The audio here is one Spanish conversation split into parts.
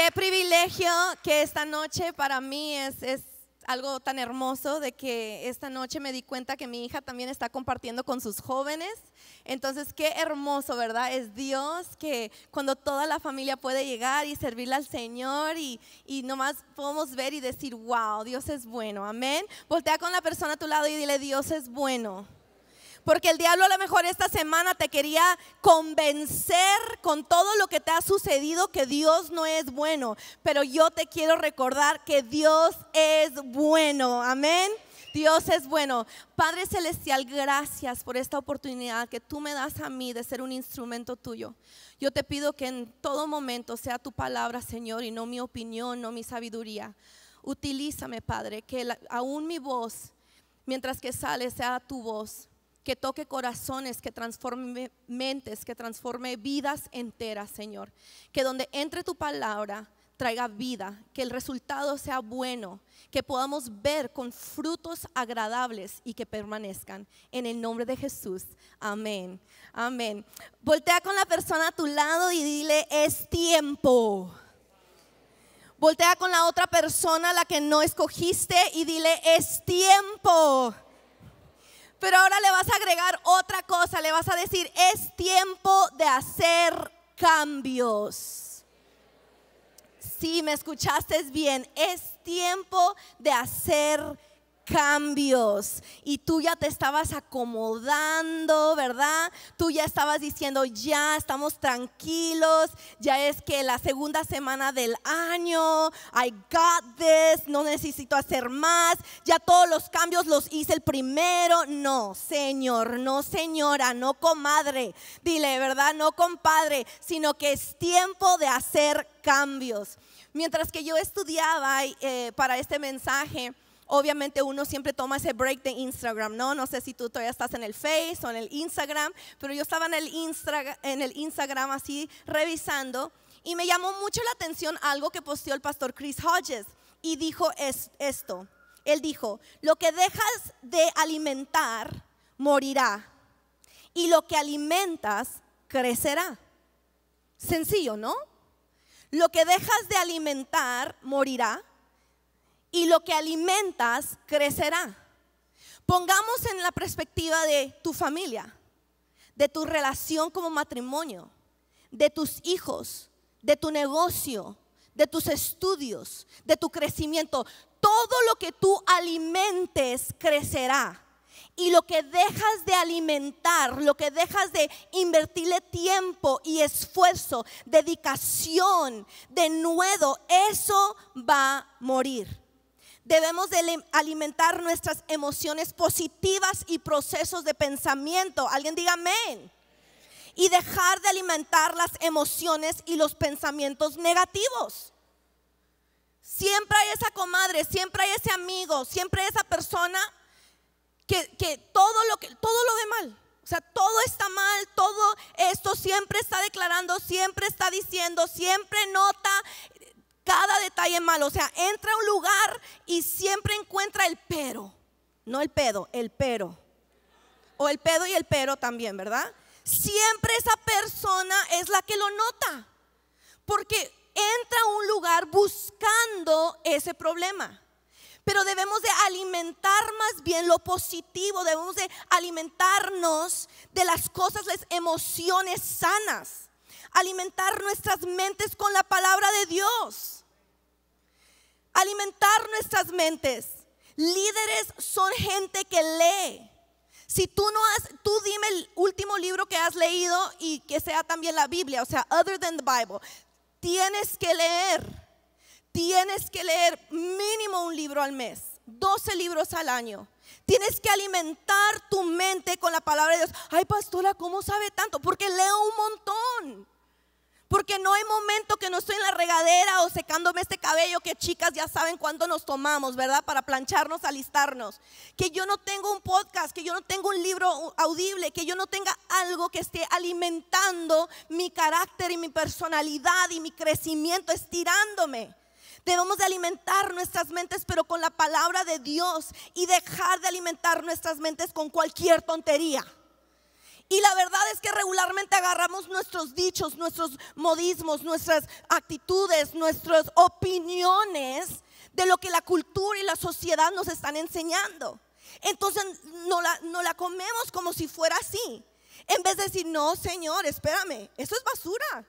Qué privilegio que esta noche para mí es, es algo tan hermoso de que esta noche me di cuenta que mi hija también está compartiendo con sus jóvenes. Entonces, qué hermoso, ¿verdad? Es Dios que cuando toda la familia puede llegar y servirle al Señor y, y nomás podemos ver y decir, wow, Dios es bueno, amén. Voltea con la persona a tu lado y dile, Dios es bueno. Porque el diablo a lo mejor esta semana te quería convencer con todo lo que te ha sucedido que Dios no es bueno. Pero yo te quiero recordar que Dios es bueno. Amén. Dios es bueno. Padre Celestial, gracias por esta oportunidad que tú me das a mí de ser un instrumento tuyo. Yo te pido que en todo momento sea tu palabra, Señor, y no mi opinión, no mi sabiduría. Utilízame, Padre, que aún mi voz, mientras que sale, sea tu voz que toque corazones, que transforme mentes, que transforme vidas enteras, Señor. Que donde entre tu palabra traiga vida, que el resultado sea bueno, que podamos ver con frutos agradables y que permanezcan. En el nombre de Jesús. Amén. Amén. Voltea con la persona a tu lado y dile, es tiempo. Voltea con la otra persona, la que no escogiste, y dile, es tiempo. Pero ahora le vas a agregar otra cosa, le vas a decir, es tiempo de hacer cambios. Si sí, me escuchaste bien, es tiempo de hacer cambios cambios y tú ya te estabas acomodando, ¿verdad? Tú ya estabas diciendo, ya estamos tranquilos, ya es que la segunda semana del año, I got this, no necesito hacer más, ya todos los cambios los hice el primero. No, Señor, no, señora, no, comadre, dile, ¿verdad? No, compadre, sino que es tiempo de hacer cambios. Mientras que yo estudiaba eh, para este mensaje, obviamente uno siempre toma ese break de Instagram, ¿no? No sé si tú todavía estás en el Face o en el Instagram, pero yo estaba en el, en el Instagram así revisando y me llamó mucho la atención algo que posteó el pastor Chris Hodges y dijo es, esto. Él dijo, lo que dejas de alimentar morirá y lo que alimentas crecerá. Sencillo, ¿no? Lo que dejas de alimentar morirá y lo que alimentas crecerá. Pongamos en la perspectiva de tu familia, de tu relación como matrimonio, de tus hijos, de tu negocio, de tus estudios, de tu crecimiento. Todo lo que tú alimentes crecerá. Y lo que dejas de alimentar, lo que dejas de invertirle tiempo y esfuerzo, dedicación, de nuevo, eso va a morir. Debemos alimentar nuestras emociones positivas y procesos de pensamiento. Alguien diga amén. Y dejar de alimentar las emociones y los pensamientos negativos. Siempre hay esa comadre, siempre hay ese amigo, siempre hay esa persona que, todo lo que todo lo ve mal. O sea, todo está mal, todo esto siempre está declarando, siempre está diciendo, siempre nota, cada detalle malo. O sea, entra a un lugar y siempre encuentra el pero. No el pedo, el pero. O el pedo y el pero también, ¿verdad? Siempre esa persona es la que lo nota. Porque entra a un lugar buscando ese problema pero debemos de alimentar más bien lo positivo, debemos de alimentarnos de las cosas, las emociones sanas, alimentar nuestras mentes con la palabra de Dios alimentar nuestras mentes. Líderes son gente que lee. Si tú no has, tú dime el último libro que has leído y que sea también la Biblia, o sea, other than the Bible. Tienes que leer. Tienes que leer mínimo un libro al mes, 12 libros al año. Tienes que alimentar tu mente con la palabra de Dios. Ay, pastora, ¿cómo sabe tanto? Porque leo un montón. Porque no hay momento que no estoy en la regadera o secándome este cabello que chicas ya saben cuándo nos tomamos, ¿verdad? Para plancharnos, alistarnos. Que yo no tengo un podcast, que yo no tengo un libro audible, que yo no tenga algo que esté alimentando mi carácter y mi personalidad y mi crecimiento, estirándome. Debemos de alimentar nuestras mentes, pero con la palabra de Dios y dejar de alimentar nuestras mentes con cualquier tontería. Y la verdad es que regularmente agarramos nuestros dichos, nuestros modismos, nuestras actitudes, nuestras opiniones de lo que la cultura y la sociedad nos están enseñando. Entonces no la, no la comemos como si fuera así. En vez de decir, no, Señor, espérame, eso es basura.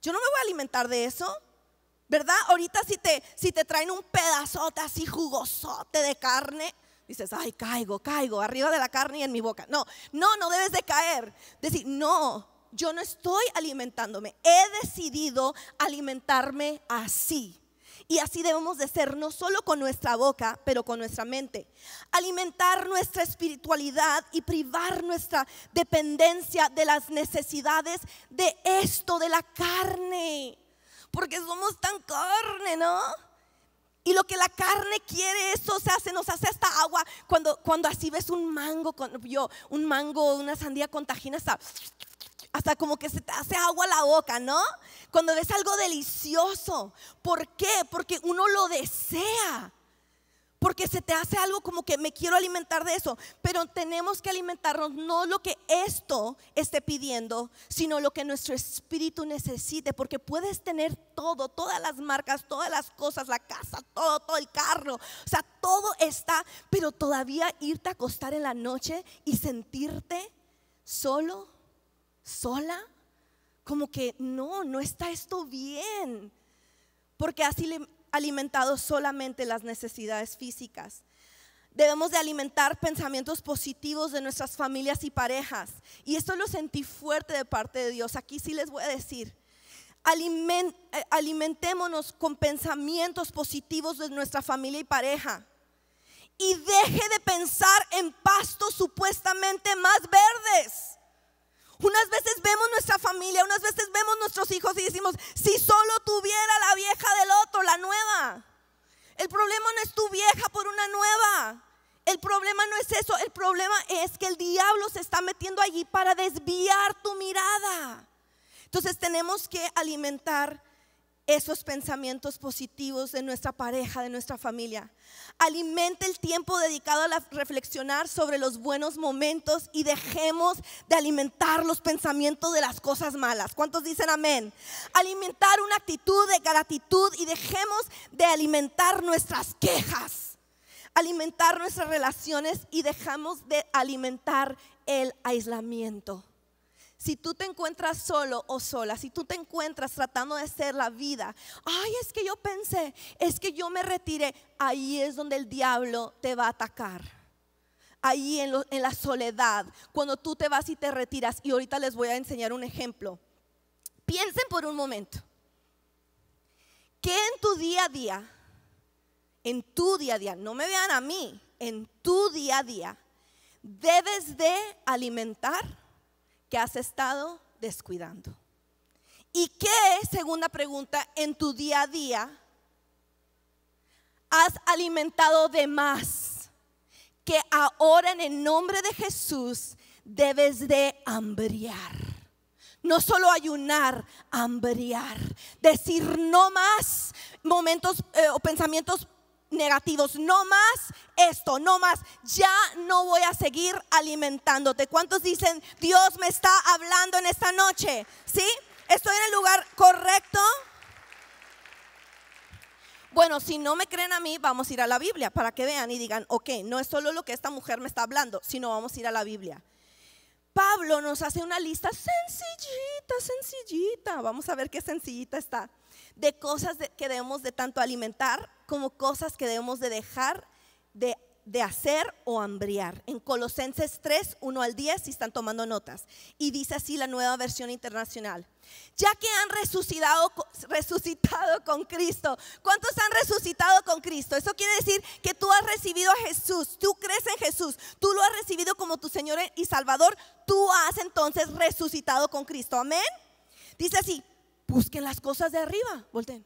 Yo no me voy a alimentar de eso. ¿Verdad? Ahorita si te, si te traen un pedazote así jugosote de carne, dices, ay, caigo, caigo, arriba de la carne y en mi boca. No, no, no debes de caer. Decir, no, yo no estoy alimentándome. He decidido alimentarme así. Y así debemos de ser, no solo con nuestra boca, pero con nuestra mente. Alimentar nuestra espiritualidad y privar nuestra dependencia de las necesidades de esto, de la carne. Porque somos tan carne, ¿no? Y lo que la carne quiere, eso se hace, nos hace hasta agua. Cuando, cuando así ves un mango, yo, un mango, una sandía contagina hasta, hasta como que se te hace agua la boca, ¿no? Cuando ves algo delicioso. ¿Por qué? Porque uno lo desea porque se te hace algo como que me quiero alimentar de eso, pero tenemos que alimentarnos no lo que esto esté pidiendo, sino lo que nuestro espíritu necesite, porque puedes tener todo, todas las marcas, todas las cosas, la casa, todo, todo el carro, o sea, todo está, pero todavía irte a acostar en la noche y sentirte solo, sola, como que no, no está esto bien, porque así le, alimentado solamente las necesidades físicas. Debemos de alimentar pensamientos positivos de nuestras familias y parejas. Y esto lo sentí fuerte de parte de Dios. Aquí sí les voy a decir, eh, alimentémonos con pensamientos positivos de nuestra familia y pareja. Y deje de pensar en pastos supuestamente más verdes. Unas veces vemos nuestra familia, unas veces vemos nuestros hijos y decimos, si solo tuviera la vieja del otro, la nueva. El problema no es tu vieja por una nueva. El problema no es eso, el problema es que el diablo se está metiendo allí para desviar tu mirada. Entonces tenemos que alimentar esos pensamientos positivos de nuestra pareja, de nuestra familia. Alimente el tiempo dedicado a reflexionar sobre los buenos momentos y dejemos de alimentar los pensamientos de las cosas malas. ¿Cuántos dicen amén? Alimentar una actitud de gratitud y dejemos de alimentar nuestras quejas. Alimentar nuestras relaciones y dejamos de alimentar el aislamiento. Si tú te encuentras solo o sola, si tú te encuentras tratando de hacer la vida, ay, es que yo pensé, es que yo me retiré, ahí es donde el diablo te va a atacar. Ahí en, en la soledad, cuando tú te vas y te retiras, y ahorita les voy a enseñar un ejemplo. Piensen por un momento, que en tu día a día, en tu día a día, no me vean a mí, en tu día a día, debes de alimentar que has estado descuidando. ¿Y qué, segunda pregunta, en tu día a día has alimentado de más que ahora en el nombre de Jesús debes de hambriar? No solo ayunar, hambriar. Decir no más momentos eh, o pensamientos negativos, no más esto, no más, ya no voy a seguir alimentándote. ¿Cuántos dicen, Dios me está hablando en esta noche? ¿Sí? ¿Estoy en el lugar correcto? Bueno, si no me creen a mí, vamos a ir a la Biblia para que vean y digan, ok, no es solo lo que esta mujer me está hablando, sino vamos a ir a la Biblia. Pablo nos hace una lista sencillita, sencillita. Vamos a ver qué sencillita está de cosas que debemos de tanto alimentar como cosas que debemos de dejar de, de hacer o hambriar. En Colosenses 3, 1 al 10, si están tomando notas. Y dice así la nueva versión internacional. Ya que han resucitado, resucitado con Cristo. ¿Cuántos han resucitado con Cristo? Eso quiere decir que tú has recibido a Jesús, tú crees en Jesús, tú lo has recibido como tu Señor y Salvador, tú has entonces resucitado con Cristo. Amén. Dice así, busquen las cosas de arriba. Volteen.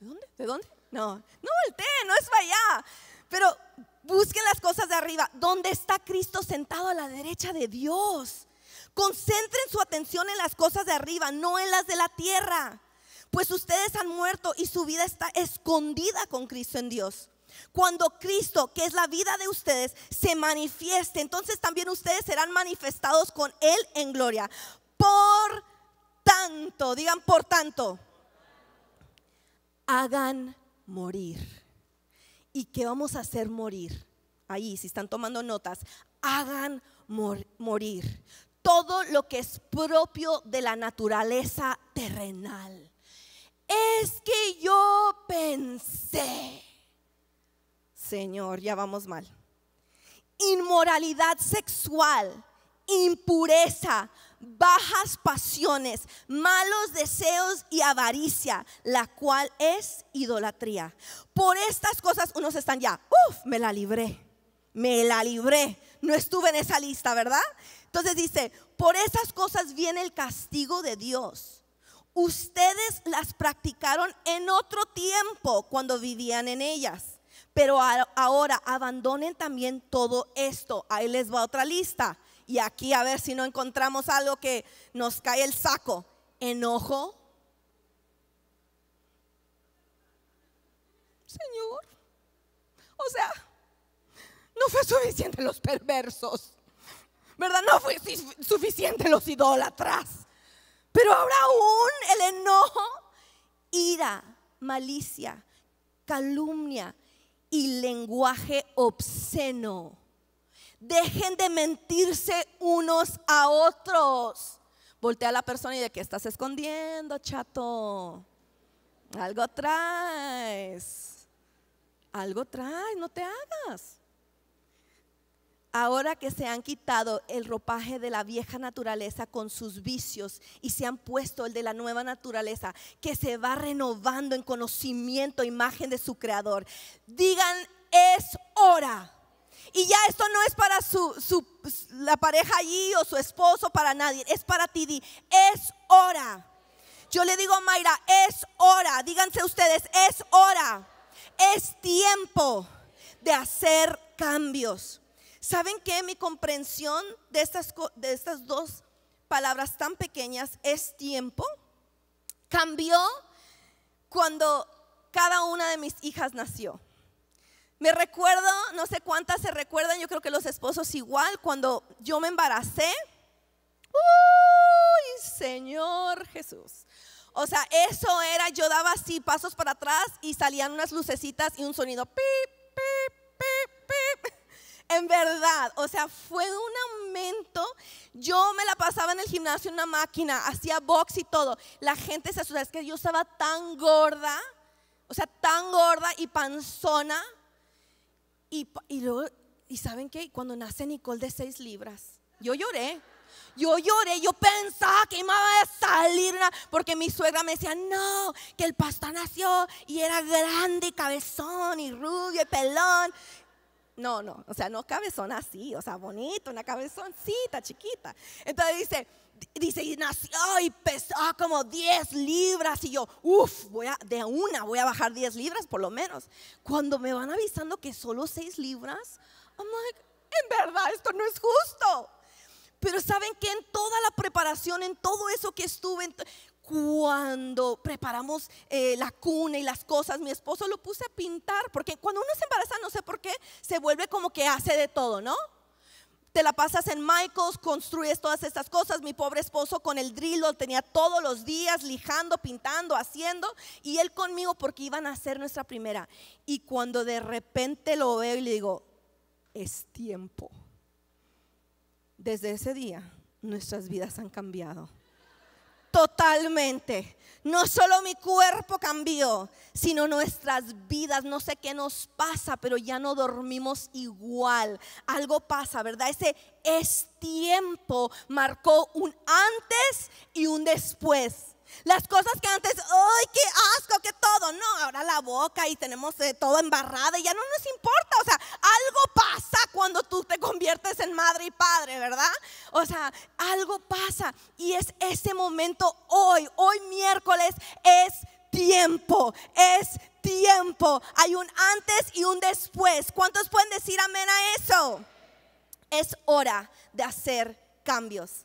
¿De dónde? ¿De dónde? No, no volteen, no es para allá. Pero busquen las cosas de arriba. ¿Dónde está Cristo sentado a la derecha de Dios? Concentren su atención en las cosas de arriba, no en las de la tierra. Pues ustedes han muerto y su vida está escondida con Cristo en Dios. Cuando Cristo, que es la vida de ustedes, se manifieste, entonces también ustedes serán manifestados con Él en gloria. Por tanto, digan por tanto, hagan morir. ¿Y qué vamos a hacer morir? Ahí, si están tomando notas, hagan morir todo lo que es propio de la naturaleza terrenal. Es que yo pensé, Señor, ya vamos mal. Inmoralidad sexual, impureza, bajas pasiones, malos deseos y avaricia, la cual es idolatría. Por estas cosas unos están ya, uff, me la libré, me la libré, no estuve en esa lista, ¿verdad? Entonces dice, por esas cosas viene el castigo de Dios. Ustedes las practicaron en otro tiempo cuando vivían en ellas. Pero ahora abandonen también todo esto. Ahí les va otra lista y aquí a ver si no encontramos algo que nos cae el saco. Enojo. Señor, o sea, no fue suficiente los perversos, ¿verdad? No fue suficiente los idólatras. Pero ahora aún el enojo, ira, malicia, calumnia y lenguaje obsceno. Dejen de mentirse unos a otros. Voltea a la persona y de qué estás escondiendo, chato. Algo traes. Algo traes, no te hagas. Ahora que se han quitado el ropaje de la vieja naturaleza con sus vicios y se han puesto el de la nueva naturaleza que se va renovando en conocimiento, imagen de su creador, digan, es hora y ya esto no es para su, la pareja allí o su esposo, para nadie. Es para ti. es hora. Yo le digo a Mayra, es hora. Díganse ustedes, es hora. Es tiempo de hacer cambios. ¿Saben qué? Mi comprensión de estas, de estas dos palabras tan pequeñas es tiempo. Cambió cuando cada una de mis hijas nació. Me recuerdo, no sé cuántas se recuerdan, yo creo que los esposos igual, cuando yo me embaracé. Uy, Señor Jesús. O sea, eso era, yo daba así pasos para atrás y salían unas lucecitas y un sonido pip, pip, pip, pip. En verdad, o sea, fue un aumento. Yo me la pasaba en el gimnasio en una máquina, hacía box y todo. La gente se asustaba, es que yo estaba tan gorda, o sea, tan gorda y panzona y, y, luego, ¿y saben qué? Cuando nace Nicole de seis libras, yo lloré. Yo lloré, yo pensaba que iba a salir una, porque mi suegra me decía, no, que el pastor nació y era grande y cabezón y rubio y pelón. No, no, o sea, no cabezón así, o sea, bonito, una cabezoncita chiquita. Entonces dice, dice, y nació y pesó ah, como 10 libras. Y yo, uff, de una voy a bajar 10 libras por lo menos. Cuando me van avisando que solo 6 libras, I'm like, en verdad, esto no es justo. Pero saben que en toda la preparación, en todo eso que estuve, cuando preparamos eh, la cuna y las cosas, mi esposo lo puse a pintar, porque cuando uno se embaraza, no sé por qué, se vuelve como que hace de todo, ¿no? te la pasas en Michaels, construyes todas estas cosas. Mi pobre esposo con el drill lo tenía todos los días lijando, pintando, haciendo, y él conmigo porque iban a hacer nuestra primera. Y cuando de repente lo veo y le digo, es tiempo. Desde ese día nuestras vidas han cambiado totalmente. No solo mi cuerpo cambió, sino nuestras vidas. No sé qué nos pasa, pero ya no dormimos igual. Algo pasa, ¿verdad? Ese es tiempo marcó un antes y un después. Las cosas que antes, ¡ay, qué asco, qué todo! No, ahora la boca y tenemos eh, todo embarrada y ya no nos importa. O sea, algo pasa cuando tú te conviertes en madre y padre, ¿verdad? O sea, algo pasa y es ese momento hoy, hoy miércoles, es tiempo, es tiempo. Hay un antes y un después. ¿Cuántos pueden decir amén a eso? Es hora de hacer cambios.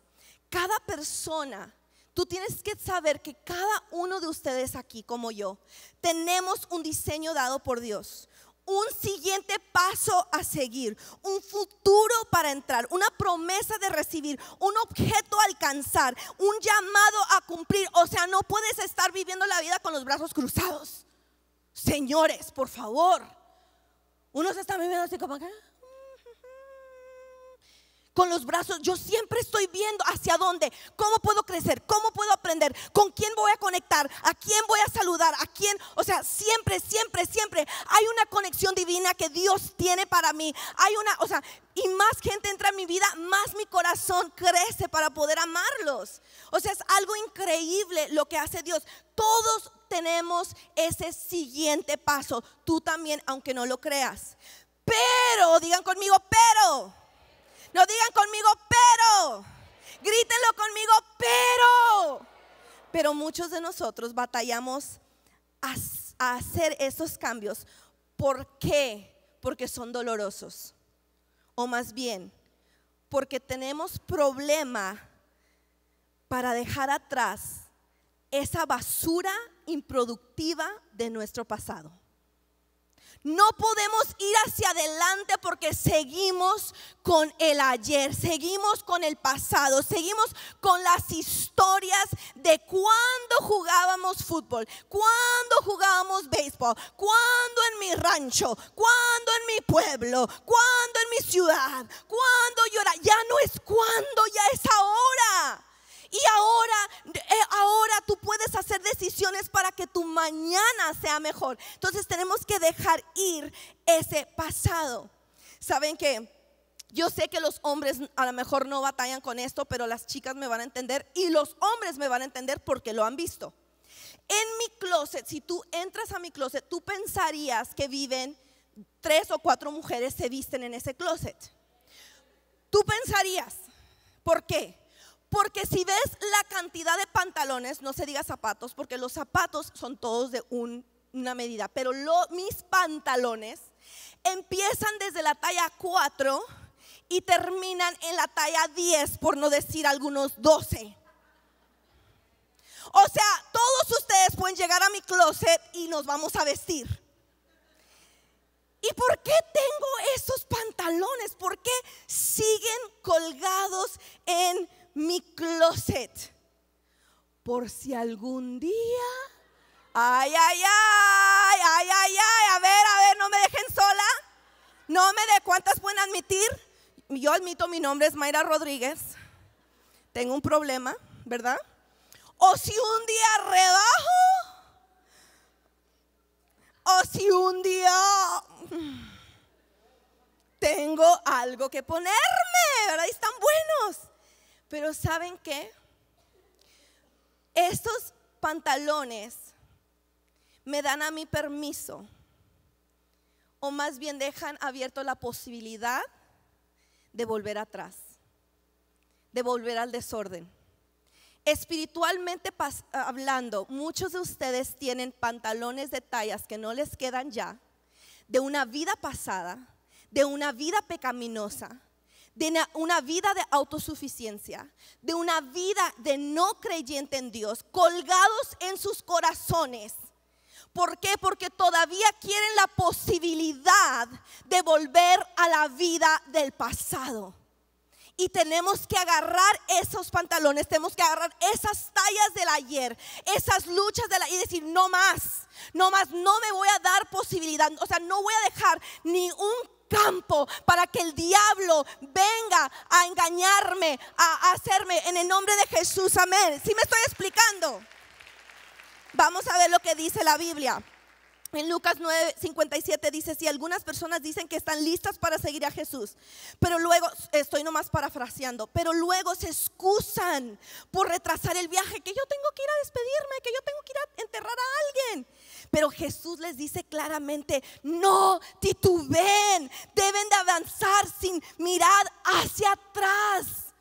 Cada persona Tú tienes que saber que cada uno de ustedes aquí, como yo, tenemos un diseño dado por Dios, un siguiente paso a seguir, un futuro para entrar, una promesa de recibir, un objeto a alcanzar, un llamado a cumplir. O sea, no puedes estar viviendo la vida con los brazos cruzados. Señores, por favor. Uno Unos están viviendo así como acá con los brazos. Yo siempre estoy viendo hacia dónde, cómo puedo crecer, cómo puedo aprender, con quién voy a conectar, a quién voy a saludar, a quién. O sea, siempre, siempre, siempre hay una conexión divina que Dios tiene para mí. Hay una, o sea, y más gente entra en mi vida, más mi corazón crece para poder amarlos. O sea, es algo increíble lo que hace Dios. Todos tenemos ese siguiente paso. Tú también, aunque no lo creas. Pero, digan conmigo, pero no digan conmigo, pero. Grítenlo conmigo, pero. Pero muchos de nosotros batallamos a, hacer esos cambios. ¿Por qué? Porque son dolorosos. O más bien, porque tenemos problema para dejar atrás esa basura improductiva de nuestro pasado. No podemos ir hacia adelante porque seguimos con el ayer, seguimos con el pasado, seguimos con las historias de cuando jugábamos fútbol, cuando jugábamos béisbol, cuando en mi rancho, cuando en mi pueblo, cuando en mi ciudad, cuando llorar. ya no es cuando, ya es ahora. Y ahora, eh, ahora tú puedes hacer decisiones para que tu mañana sea mejor. Entonces tenemos que dejar ir ese pasado. ¿Saben que Yo sé que los hombres a lo mejor no batallan con esto, pero las chicas me van a entender y los hombres me van a entender porque lo han visto. En mi closet, si tú entras a mi closet, tú pensarías que viven tres o cuatro mujeres se visten en ese closet. Tú pensarías, ¿por qué? Porque si ves la cantidad de pantalones, no se diga zapatos, porque los zapatos son todos de una medida, pero mis pantalones empiezan desde la talla 4 y terminan en la talla 10, por no decir algunos 12. O sea, todos ustedes pueden llegar a mi closet y nos vamos a vestir. ¿Y por qué tengo esos pantalones? ¿Por qué siguen colgados en mi closet por si algún día... Ay, ay, ay, ay, ay, ay, a ver, a ver, no me dejen sola. No me de cuántas pueden admitir. Yo admito, mi nombre es Mayra Rodríguez. Tengo un problema, ¿verdad? O si un día rebajo. O si un día mm, tengo algo que ponerme, ¿verdad? Y están buenos. Pero ¿saben qué? Estos pantalones me dan a mi permiso, o más bien dejan abierto la posibilidad de volver atrás, de volver al desorden. Espiritualmente hablando, muchos de ustedes tienen pantalones de tallas que no les quedan ya, de una vida pasada, de una vida pecaminosa, de una vida de autosuficiencia, de una vida de no creyente en Dios, colgados en sus corazones. ¿Por qué? Porque todavía quieren la posibilidad de volver a la vida del pasado. Y tenemos que agarrar esos pantalones, tenemos que agarrar esas tallas del ayer, esas luchas del ayer y decir, no más, no más, no me voy a dar posibilidad, o sea, no voy a dejar ni un campo para que el diablo venga a engañarme, a, hacerme en el nombre de Jesús. Amén. ¿Sí me estoy explicando? Vamos a ver lo que dice la Biblia. En Lucas 9, 57 dice, si algunas personas dicen que están listas para seguir a Jesús, pero luego, estoy nomás parafraseando, pero luego se excusan por retrasar el viaje, que yo tengo que ir a despedirme, que yo tengo que ir a enterrar a alguien. Pero Jesús les dice claramente, no titubeen, deben de avanzar sin mirar hacia atrás.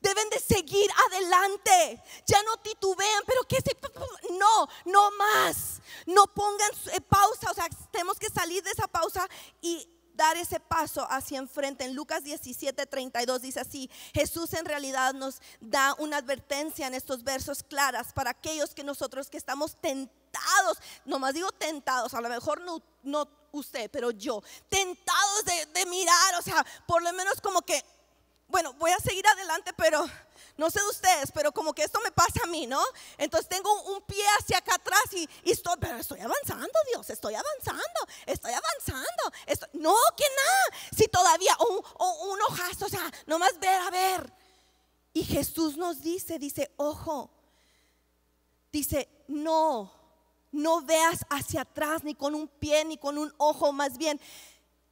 Deben de seguir adelante. Ya no titubean, pero que se no, no más. No pongan eh, pausa, o sea, tenemos que salir de esa pausa y dar ese paso hacia enfrente. En Lucas 17, 32 dice así, Jesús en realidad nos da una advertencia en estos versos claras para aquellos que nosotros que estamos tentados, nomás digo tentados, a lo mejor no, usted, pero yo, tentados de mirar, o sea, por lo menos como que bueno, voy a seguir adelante, pero no sé de ustedes, pero como que esto me pasa a mí, ¿no? Entonces tengo un pie hacia acá atrás y, estoy, pero estoy avanzando, Dios, estoy avanzando, estoy avanzando. no, que nada, si todavía, un, hojazo, o sea, nomás ver, a ver. Y Jesús nos dice, dice, ojo, dice, no, no veas hacia atrás ni con un pie ni con un ojo, más bien,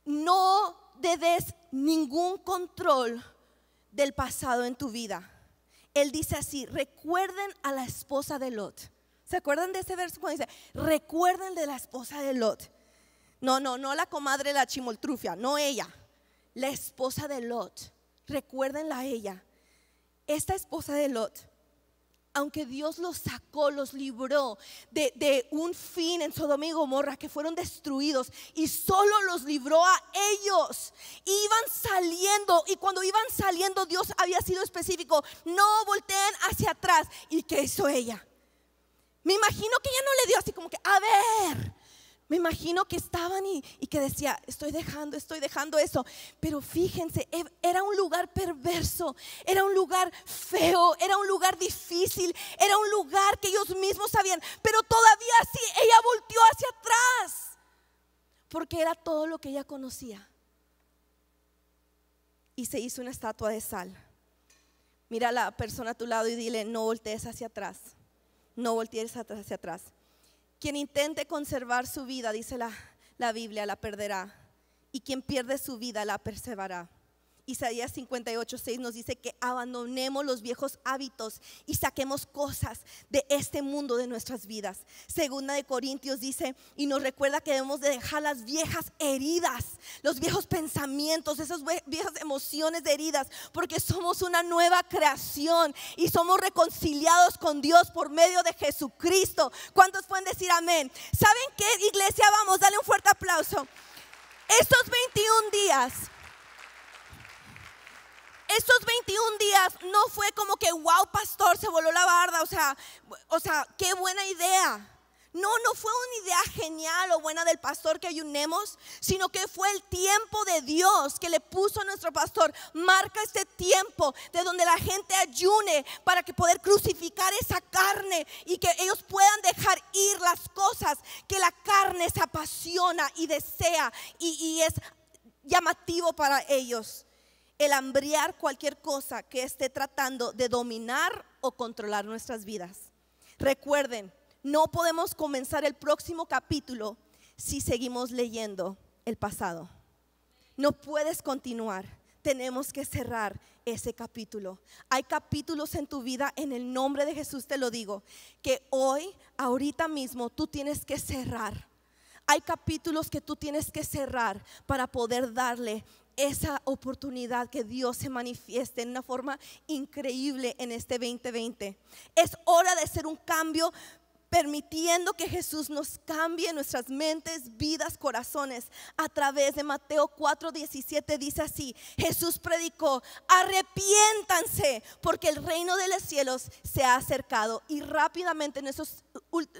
no dedes ningún control del pasado en tu vida. Él dice así, recuerden a la esposa de Lot. ¿Se acuerdan de ese verso cuando dice, recuerden de la esposa de Lot? No, no, no la comadre la chimoltrufia, no ella, la esposa de Lot. Recuérdenla a ella. Esta esposa de Lot aunque Dios los sacó, los libró de, un fin en Sodoma y Gomorra, que fueron destruidos, y solo los libró a ellos. Iban saliendo, y cuando iban saliendo, Dios había sido específico, no volteen hacia atrás. ¿Y qué hizo ella? Me imagino que ella no le dio así como que, a ver, me imagino que estaban y, y, que decía, estoy dejando, estoy dejando eso. Pero fíjense, e, era un lugar perverso, era un lugar feo, era un lugar difícil, era un lugar que ellos mismos sabían. Pero todavía así ella volteó hacia atrás, porque era todo lo que ella conocía. Y se hizo una estatua de sal. Mira a la persona a tu lado y dile, no voltees hacia atrás, no voltees hacia atrás quien intente conservar su vida, dice la, Biblia, la perderá. Y quien pierde su vida, la perseverará. Isaías 58, 6 nos dice que abandonemos los viejos hábitos y saquemos cosas de este mundo de nuestras vidas. Segunda de Corintios dice y nos recuerda que debemos de dejar las viejas heridas, los viejos pensamientos, esas viejas emociones de heridas, porque somos una nueva creación y somos reconciliados con Dios por medio de Jesucristo. ¿Cuántos pueden decir amén? ¿Saben qué, iglesia? Vamos, dale un fuerte aplauso. Estos 21 días estos 21 días no fue como que, wow, pastor, se voló la barda, o sea, o sea, qué buena idea. No, no fue una idea genial o buena del pastor que ayunemos, sino que fue el tiempo de Dios que le puso a nuestro pastor. Marca este tiempo de donde la gente ayune para que poder crucificar esa carne y que ellos puedan dejar ir las cosas que la carne se apasiona y desea y, y es llamativo para ellos el hambriar cualquier cosa que esté tratando de dominar o controlar nuestras vidas. Recuerden, no podemos comenzar el próximo capítulo si seguimos leyendo el pasado. No puedes continuar. Tenemos que cerrar ese capítulo. Hay capítulos en tu vida, en el nombre de Jesús te lo digo, que hoy, ahorita mismo, tú tienes que cerrar. Hay capítulos que tú tienes que cerrar para poder darle esa oportunidad que Dios se manifieste en una forma increíble en este 2020. Es hora de hacer un cambio permitiendo que Jesús nos cambie nuestras mentes, vidas, corazones. A través de Mateo 4:17 dice así, Jesús predicó, arrepiéntanse porque el reino de los cielos se ha acercado. Y rápidamente en esos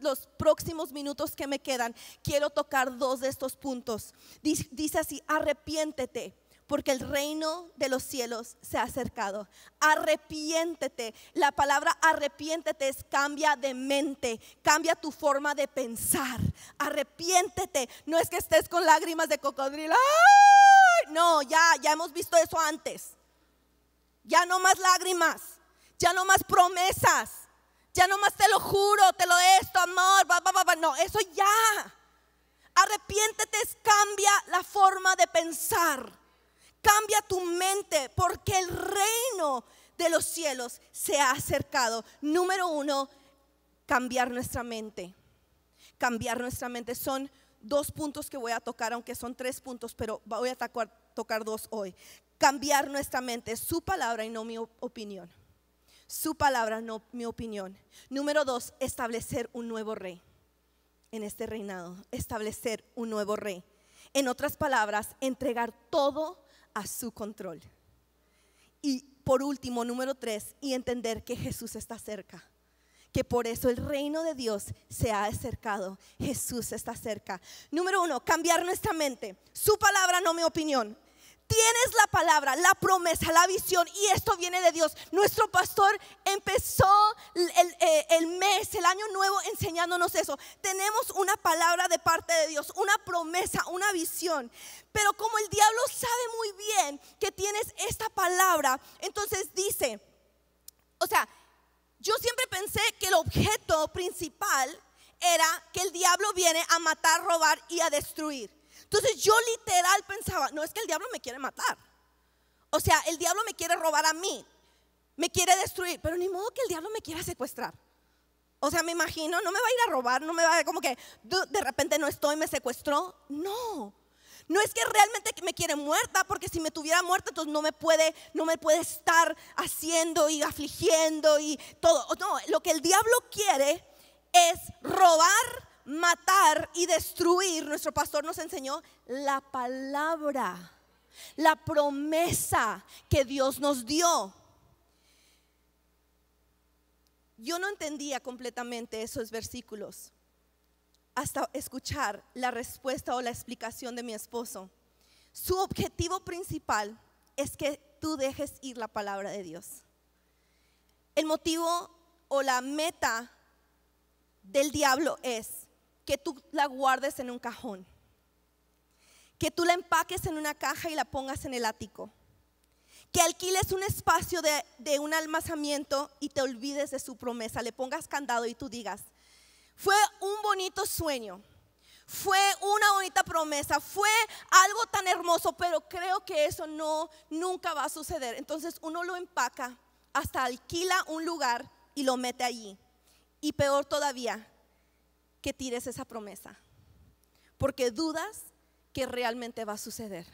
los próximos minutos que me quedan, quiero tocar dos de estos puntos. Dice así, arrepiéntete porque el reino de los cielos se ha acercado. Arrepiéntete. La palabra arrepiéntete es cambia de mente, cambia tu forma de pensar. Arrepiéntete. No es que estés con lágrimas de cocodrilo. No, ya, ya hemos visto eso antes. Ya no más lágrimas, ya no más promesas, ya no más te lo juro, te lo esto, amor, no, eso ya. Arrepiéntete, cambia la forma de pensar. Cambia tu mente porque el reino de los cielos se ha acercado. Número uno, cambiar nuestra mente. Cambiar nuestra mente. Son dos puntos que voy a tocar, aunque son tres puntos, pero voy a tocar dos hoy. Cambiar nuestra mente, su palabra y no mi opinión. Su palabra, no mi opinión. Número dos, establecer un nuevo rey en este reinado. Establecer un nuevo rey. En otras palabras, entregar todo a su control. Y por último, número tres, y entender que Jesús está cerca. Que por eso el reino de Dios se ha acercado. Jesús está cerca. Número uno, cambiar nuestra mente. Su palabra, no mi opinión. Tienes la palabra, la promesa, la visión y esto viene de Dios. Nuestro pastor empezó eh, el, mes, el año nuevo enseñándonos eso. Tenemos una palabra de parte de Dios, una promesa, una visión. Pero como el diablo sabe muy bien que tienes esta palabra, entonces dice, o sea, yo siempre pensé que el objeto principal era que el diablo viene a matar, robar y a destruir. Entonces yo literal pensaba, no es que el diablo me quiere matar. O sea, el diablo me quiere robar a mí, me quiere destruir, pero ni modo que el diablo me quiera secuestrar. O sea, me imagino, no me va a ir a robar, no me va a como que de repente no estoy, me secuestró. No. No es que realmente me quiere muerta, porque si me tuviera muerta, entonces no me puede, no me puede estar haciendo y afligiendo y todo. No, lo que el diablo quiere es robar, matar y destruir, nuestro pastor nos enseñó la palabra, la promesa que Dios nos dio. Yo no entendía completamente esos versículos hasta escuchar la respuesta o la explicación de mi esposo. Su objetivo principal es que tú dejes ir la palabra de Dios. El motivo o la meta del diablo es que tú la guardes en un cajón, que tú la empaques en una caja y la pongas en el ático, que alquiles un espacio de, un almacenamiento y te olvides de su promesa, le pongas candado y tú digas, fue un bonito sueño, fue una bonita promesa, fue algo tan hermoso, pero creo que eso no nunca va a suceder. Entonces uno lo empaca, hasta alquila un lugar y lo mete allí. Y peor todavía, que tires esa promesa, porque dudas que realmente va a suceder.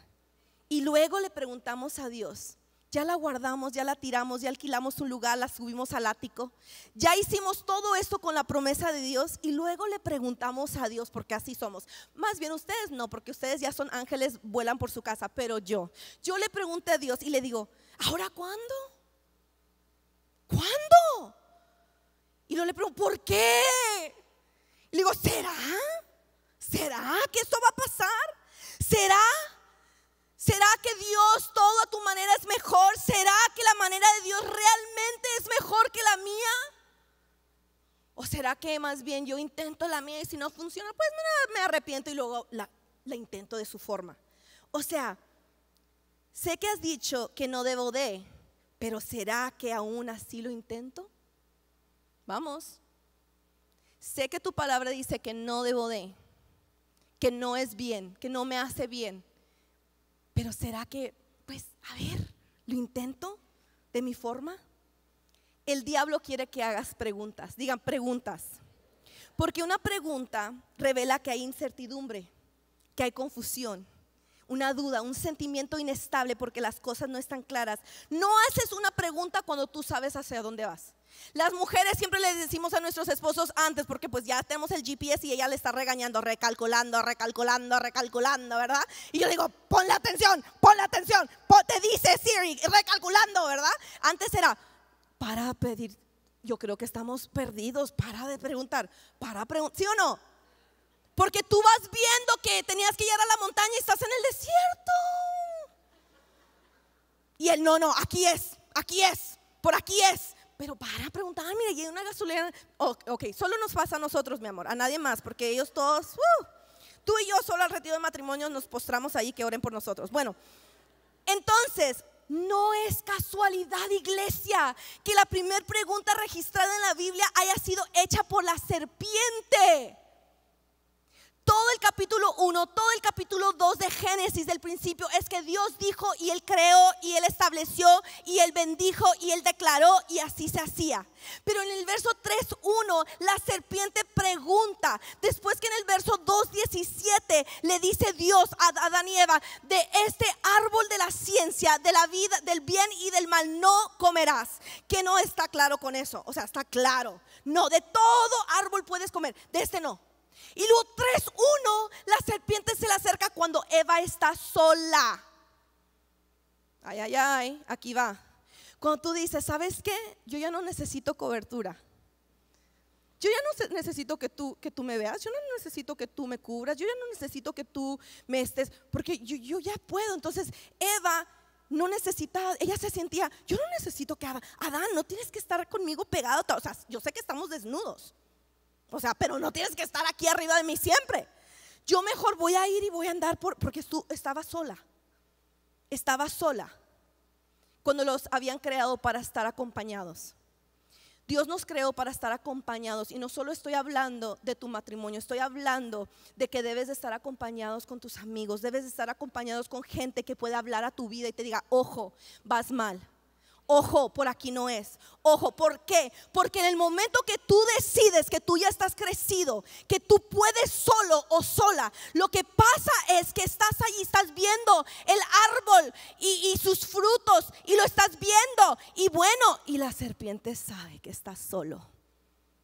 Y luego le preguntamos a Dios, ya la guardamos, ya la tiramos, ya alquilamos un lugar, la subimos al ático, ya hicimos todo esto con la promesa de Dios y luego le preguntamos a Dios, porque así somos. Más bien ustedes no, porque ustedes ya son ángeles, vuelan por su casa, pero yo, yo le pregunté a Dios y le digo, ¿ahora cuándo? ¿Cuándo? Y no le pregunto, ¿por qué? Le digo, ¿será? ¿Será que esto va a pasar? ¿Será? ¿Será que Dios todo a tu manera es mejor? ¿Será que la manera de Dios realmente es mejor que la mía? ¿O será que más bien yo intento la mía y si no funciona, pues me arrepiento y luego la, la intento de su forma? O sea, sé que has dicho que no debo de, pero ¿será que aún así lo intento? Vamos sé que tu palabra dice que no debo de, que no es bien, que no me hace bien, pero ¿será que, pues, a ver, lo intento de mi forma? El diablo quiere que hagas preguntas, digan preguntas, porque una pregunta revela que hay incertidumbre, que hay confusión, una duda, un sentimiento inestable porque las cosas no están claras. No haces una pregunta cuando tú sabes hacia dónde vas. Las mujeres siempre le decimos a nuestros esposos antes, porque pues ya tenemos el GPS y ella le está regañando, recalculando, recalculando, recalculando, ¿verdad? Y yo digo, pon la atención, pon la atención, te dice Siri, recalculando, ¿verdad? Antes era, para pedir, yo creo que estamos perdidos, para de preguntar, para preguntar, ¿sí o no? Porque tú vas viendo que tenías que llegar a la montaña y estás en el desierto. Y él, no, no, aquí es, aquí es, por aquí es. Pero para preguntar, ah, mira, hay una gasolina. ok, solo nos pasa a nosotros, mi amor, a nadie más, porque ellos todos, uh, tú y yo solo al retiro de matrimonio nos postramos ahí que oren por nosotros. Bueno, entonces, no es casualidad, iglesia, que la primera pregunta registrada en la Biblia haya sido hecha por la serpiente. Todo el capítulo 1, todo el capítulo 2 de Génesis del principio es que Dios dijo y Él creó y Él estableció y Él bendijo y Él declaró y así se hacía. Pero en el verso 3.1 la serpiente pregunta, después que en el verso 2.17 le dice Dios a Adán de este árbol de la ciencia, de la vida, del bien y del mal no comerás, que no está claro con eso, o sea, está claro. No, de todo árbol puedes comer, de este no. Y luego 3.1, la serpiente se le acerca cuando Eva está sola. Ay, ay, ay, aquí va. Cuando tú dices, ¿sabes qué? Yo ya no necesito cobertura. Yo ya no necesito que tú, que tú me veas, yo no necesito que tú me cubras, yo ya no necesito que tú me estés, porque yo, yo ya puedo. Entonces Eva no necesitaba, ella se sentía, yo no necesito que Adán, Adán, no tienes que estar conmigo pegado, o sea, yo sé que estamos desnudos, o sea, pero no tienes que estar aquí arriba de mí siempre. Yo mejor voy a ir y voy a andar por, porque tú estabas sola. Estaba sola cuando los habían creado para estar acompañados. Dios nos creó para estar acompañados y no solo estoy hablando de tu matrimonio, estoy hablando de que debes de estar acompañados con tus amigos, debes de estar acompañados con gente que pueda hablar a tu vida y te diga, ojo, vas mal, Ojo, por aquí no es. Ojo, ¿por qué? Porque en el momento que tú decides que tú ya estás crecido, que tú puedes solo o sola, lo que pasa es que estás allí, estás viendo el árbol y, sus frutos y lo estás viendo. Y bueno, y la serpiente sabe que estás solo.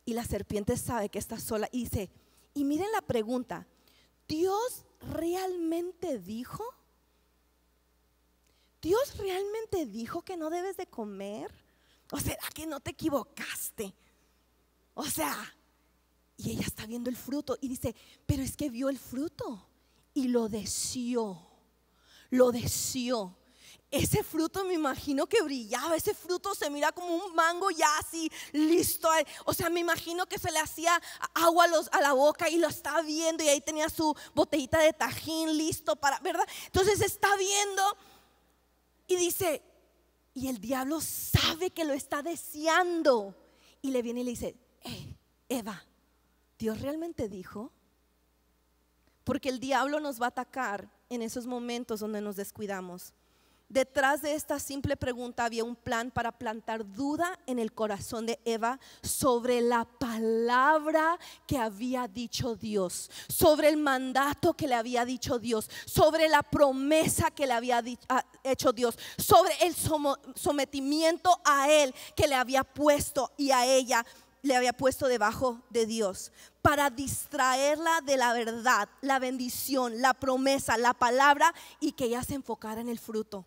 Y la serpiente sabe que estás sola y dice, y miren la pregunta, ¿Dios realmente dijo? ¿Dios realmente dijo que no debes de comer? ¿O sea, que no te equivocaste? O sea, y ella está viendo el fruto y dice, pero es que vio el fruto y lo deseó, lo deseó. Ese fruto me imagino que brillaba, ese fruto se mira como un mango ya así, listo. Eh. O sea, me imagino que se le hacía agua a, la boca y lo está viendo y ahí tenía su botellita de tajín listo para, ¿verdad? Entonces está viendo y dice, y el diablo sabe que lo está deseando. Y le viene y le dice, eh, Eva, ¿Dios realmente dijo? Porque el diablo nos va a atacar en esos momentos donde nos descuidamos. Detrás de esta simple pregunta había un plan para plantar duda en el corazón de Eva sobre la palabra que había dicho Dios, sobre el mandato que le había dicho Dios, sobre la promesa que le había ah, hecho Dios, sobre el sometimiento a Él que le había puesto y a ella le había puesto debajo de Dios para distraerla de la verdad, la bendición, la promesa, la palabra y que ella se enfocara en el fruto.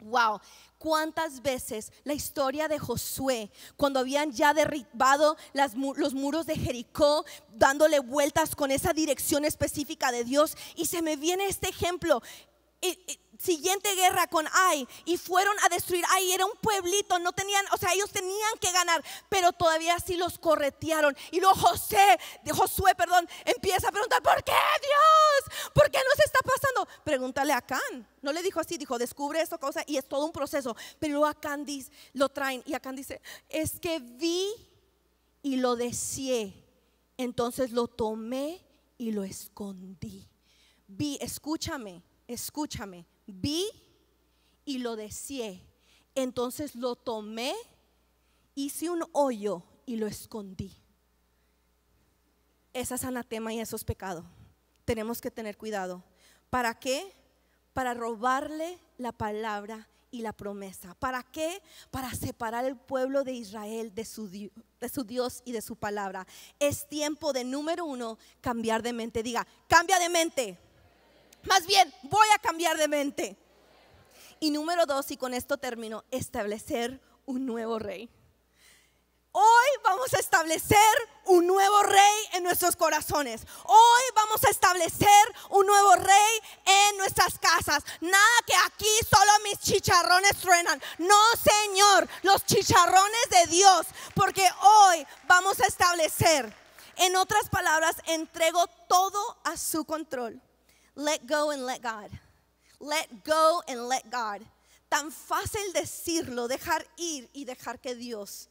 Wow, cuántas veces la historia de Josué, cuando habían ya derribado las, los muros de Jericó, dándole vueltas con esa dirección específica de Dios, y se me viene este ejemplo. Eh, eh, siguiente guerra con Ay y fueron a destruir Ay Era un pueblito, no tenían, o sea, ellos tenían que ganar, pero todavía sí los corretearon. Y luego José, Josué, perdón, empieza a preguntar, ¿por qué Dios? ¿Por qué nos está pasando? Pregúntale a Acán, No le dijo así, dijo, descubre esta cosa y es todo un proceso. Pero luego a lo traen y Acán dice, es que vi y lo deseé. Entonces lo tomé y lo escondí. Vi, escúchame, escúchame vi y lo deseé. Entonces lo tomé, hice un hoyo y lo escondí. Esa es anatema y eso es pecado. Tenemos que tener cuidado. ¿Para qué? Para robarle la palabra y la promesa. ¿Para qué? Para separar el pueblo de Israel de su, de su Dios y de su palabra. Es tiempo de número uno, cambiar de mente. Diga, cambia de mente. Más bien, voy a cambiar de mente. Y número dos, y con esto termino, establecer un nuevo rey. Hoy vamos a establecer un nuevo rey en nuestros corazones. Hoy vamos a establecer un nuevo rey en nuestras casas. Nada que aquí solo mis chicharrones truenan. No, Señor, los chicharrones de Dios. Porque hoy vamos a establecer, en otras palabras, entrego todo a su control. Let go and let God. Let go and let God. Tan fácil decirlo, dejar ir y dejar que Dios.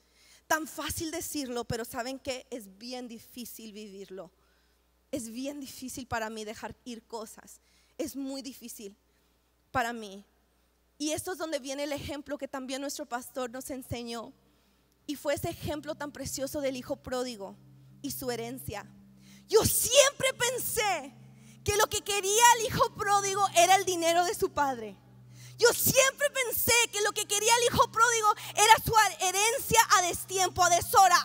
Tan fácil decirlo, pero saben que es bien difícil vivirlo. Es bien difícil para mí dejar ir cosas. Es muy difícil para mí. Y esto es donde viene el ejemplo que también nuestro pastor nos enseñó. Y fue ese ejemplo tan precioso del hijo pródigo y su herencia. Yo siempre pensé que lo que quería el hijo pródigo era el dinero de su padre. Yo siempre pensé que lo que quería el hijo pródigo era su herencia a destiempo, a deshora,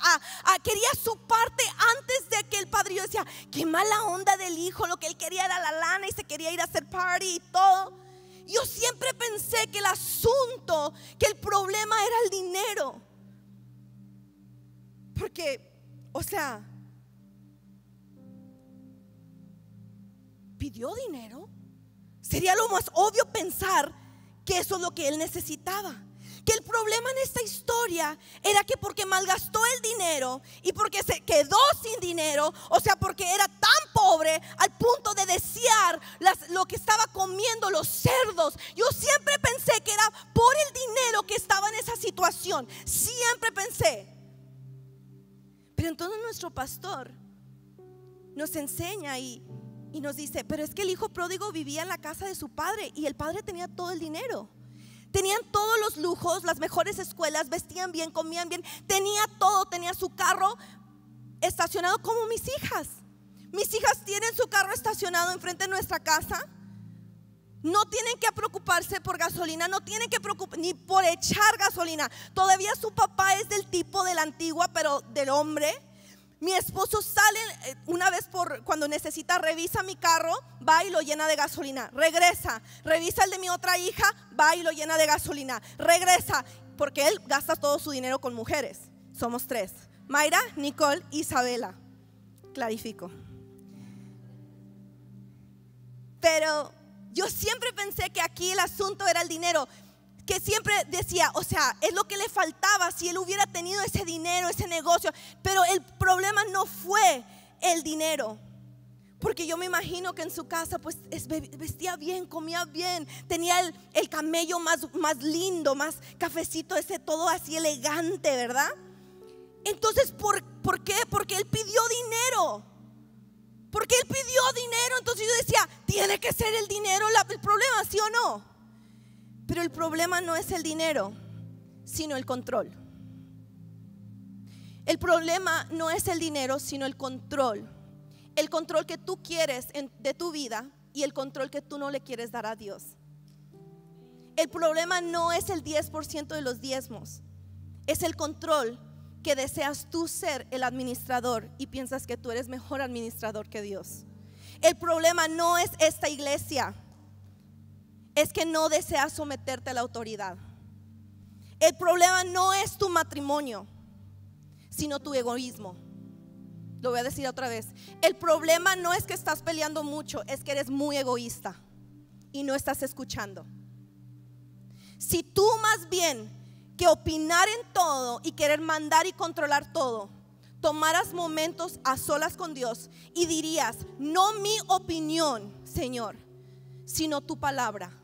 a, quería su parte antes de que el padre. Yo decía, qué mala onda del hijo, lo que él quería era la lana y se quería ir a hacer party y todo. Yo siempre pensé que el asunto, que el problema era el dinero. Porque, o sea, pidió dinero. Sería lo más obvio pensar que eso es lo que él necesitaba. Que el problema en esta historia era que porque malgastó el dinero y porque se quedó sin dinero, o sea, porque era tan pobre al punto de desear lo que estaba comiendo los cerdos. Yo siempre pensé que era por el dinero que estaba en esa situación. Siempre pensé. Pero entonces nuestro pastor nos enseña y y nos dice, pero es que el hijo pródigo vivía en la casa de su padre y el padre tenía todo el dinero. Tenían todos los lujos, las mejores escuelas, vestían bien, comían bien, tenía todo, tenía su carro estacionado como mis hijas. Mis hijas tienen su carro estacionado enfrente de nuestra casa. No tienen que preocuparse por gasolina, no tienen que preocuparse ni por echar gasolina. Todavía su papá es del tipo de la antigua, pero del hombre mi esposo sale eh, una vez por cuando necesita, revisa mi carro, va y lo llena de gasolina. Regresa, revisa el de mi otra hija, va y lo llena de gasolina. Regresa, porque él gasta todo su dinero con mujeres. Somos tres. Mayra, Nicole, Isabela. Clarifico. Pero yo siempre pensé que aquí el asunto era el dinero que siempre decía, o sea, es lo que le faltaba si él hubiera tenido ese dinero, ese negocio. Pero el problema no fue el dinero. Porque yo me imagino que en su casa pues vestía bien, comía bien, tenía el, camello más, más lindo, más cafecito, ese todo así elegante, ¿verdad? Entonces, ¿por, ¿por qué? Porque él pidió dinero. Porque él pidió dinero, entonces yo decía, tiene que ser el dinero el problema, ¿sí o no? Pero el problema no es el dinero, sino el control. El problema no es el dinero, sino el control. El control que tú quieres de tu vida y el control que tú no le quieres dar a Dios. El problema no es el 10% de los diezmos, es el control que deseas tú ser el administrador y piensas que tú eres mejor administrador que Dios. El problema no es esta iglesia, es que no deseas someterte a la autoridad. El problema no es tu matrimonio, sino tu egoísmo. Lo voy a decir otra vez. El problema no es que estás peleando mucho, es que eres muy egoísta y no estás escuchando. Si tú más bien que opinar en todo y querer mandar y controlar todo, tomaras momentos a solas con Dios y dirías, no mi opinión, Señor, sino tu palabra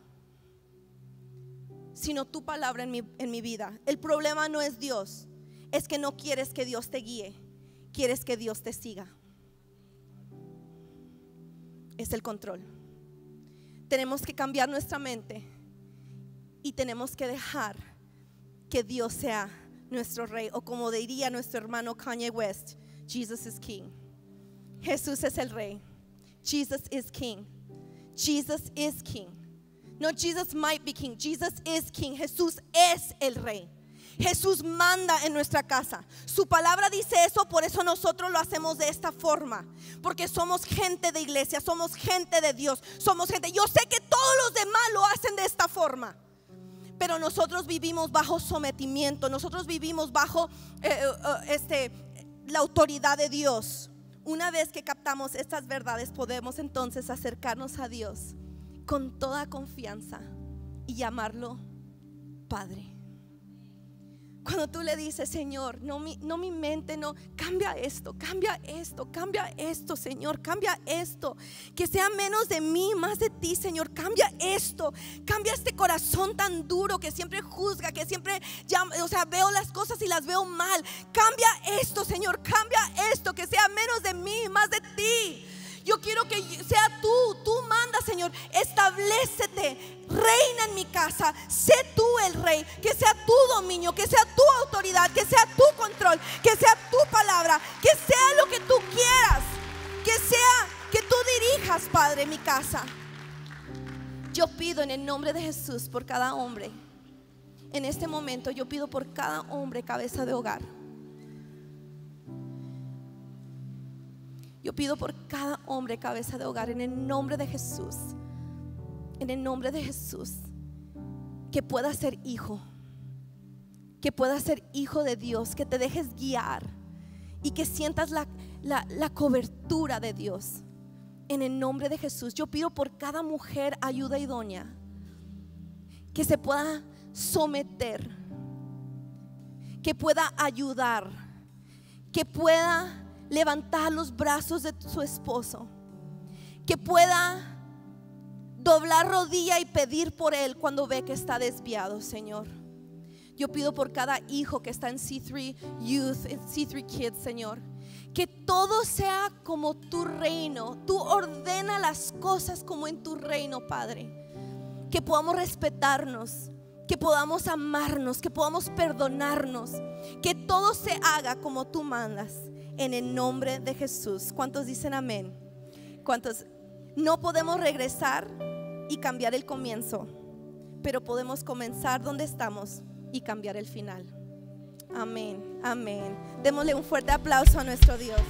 sino tu palabra en mi, vida. El problema no es Dios, es que no quieres que Dios te guíe, quieres que Dios te siga. Es el control. Tenemos que cambiar nuestra mente y tenemos que dejar que Dios sea nuestro rey o como diría nuestro hermano Kanye West, Jesus is king. Jesús es el rey. Jesus is king. Jesus is king. No, Jesus might be Jesus is king. Jesús es el rey. Jesús manda en nuestra casa. Su palabra dice eso, por eso nosotros lo hacemos de esta forma. Porque somos gente de iglesia, somos gente de Dios, somos gente. Yo sé que todos los demás lo hacen de esta forma. Pero nosotros vivimos bajo sometimiento, nosotros vivimos bajo eh, eh, eh, este, la autoridad de Dios. Una vez que captamos estas verdades, podemos entonces acercarnos a Dios con toda confianza y llamarlo Padre. Cuando tú le dices, Señor, no mi, no mi mente, no, cambia esto, cambia esto, cambia esto, Señor, cambia esto. Que sea menos de mí, más de ti, Señor, cambia esto. Cambia este corazón tan duro que siempre juzga, que siempre, o sea, veo las cosas y las veo mal. Cambia esto, Señor, cambia esto, que sea menos de mí, más de ti. Yo quiero que sea tú, tú manda, Señor, establecete, reina en mi casa, sé tú el rey, que sea tu dominio, que sea tu autoridad, que sea tu control, que sea tu palabra, que sea lo que tú quieras, que sea que tú dirijas, Padre, mi casa. Yo pido en el nombre de Jesús por cada hombre. En este momento yo pido por cada hombre cabeza de hogar Yo pido por cada hombre cabeza de hogar en el nombre de Jesús. En el nombre de Jesús. Que pueda ser hijo. Que pueda ser hijo de Dios. Que te dejes guiar. Y que sientas la, la cobertura de Dios. En el nombre de Jesús. Yo pido por cada mujer ayuda idónea. Que se pueda someter. Que pueda ayudar. Que pueda levantar los brazos de su esposo, que pueda doblar rodilla y pedir por él cuando ve que está desviado, Señor. Yo pido por cada hijo que está en C3 Youth, en C3 Kids, Señor. Que todo sea como tu reino. Tú ordena las cosas como en tu reino, Padre. Que podamos respetarnos, que podamos amarnos, que podamos perdonarnos. Que todo se haga como tú mandas en el nombre de Jesús. ¿Cuántos dicen amén? ¿Cuántos? No podemos regresar y cambiar el comienzo, pero podemos comenzar donde estamos y cambiar el final. Amén, amén. Démosle un fuerte aplauso a nuestro Dios.